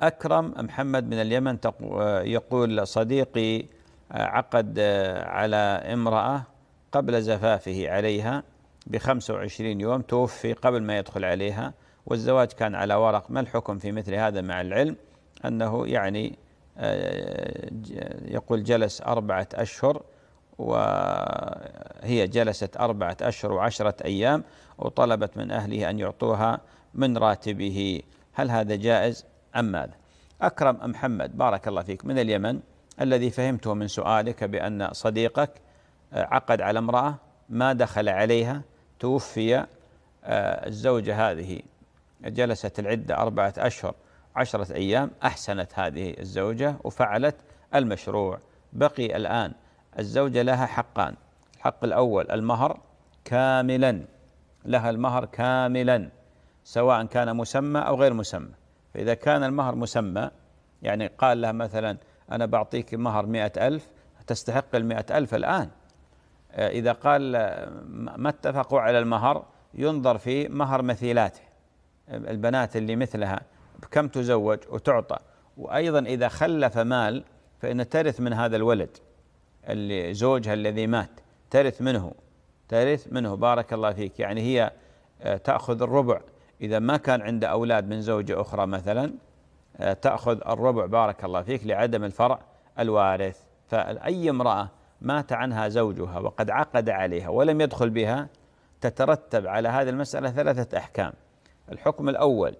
أكرم محمد من اليمن يقول صديقي آه، عقد آه، على امرأة قبل زفافه عليها ب 25 يوم توفي قبل ما يدخل عليها والزواج كان على ورق ما الحكم في مثل هذا مع العلم أنه يعني آه، يقول جلس أربعة أشهر وهي جلست أربعة أشهر وعشرة أيام وطلبت من أهله أن يعطوها من راتبه هل هذا جائز أم ماذا أكرم أم محمد بارك الله فيك من اليمن الذي فهمته من سؤالك بأن صديقك آه، عقد على امرأة ما دخل عليها توفي آه، الزوجة هذه جلست العدة أربعة أشهر عشرة أيام أحسنت هذه الزوجة وفعلت المشروع بقي الآن الزوجة لها حقان الحق الأول المهر كاملا لها المهر كاملا سواء كان مسمى أو غير مسمى فإذا كان المهر مسمى يعني قال لها مثلا أنا بعطيك مهر مئة ألف تستحق المئة ألف الآن آه، إذا قال ما اتفقوا على المهر ينظر في مهر مثيلاته البنات اللي مثلها بكم تزوج وتعطى وأيضا إذا خلف مال فإن ترث من هذا الولد اللي زوجها الذي مات ترث منه ترث منه بارك الله فيك يعني هي آه، تأخذ الربع إذا ما كان عنده أولاد من زوجة أخرى مثلا آه، تأخذ الربع بارك الله فيك لعدم الفرع الوارث فأي امرأة مات عنها زوجها وقد عقد عليها ولم يدخل بها تترتب على هذه المسألة ثلاثة أحكام الحكم الأول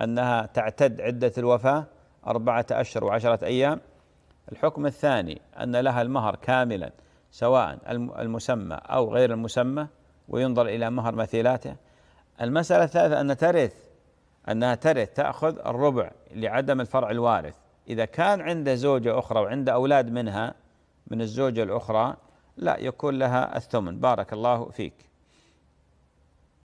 أنها تعتد عدة الوفاة أربعة أشهر وعشرة أيام الحكم الثاني أن لها المهر كاملا سواء المسمى أو غير المسمى وينظر إلى مهر مثيلاته المسألة الثالثة أن ترث أنها ترث تأخذ الربع لعدم الفرع الوارث إذا كان عنده زوجة أخرى وعنده أولاد منها من الزوجة الأخرى لا يكون لها الثمن بارك الله فيك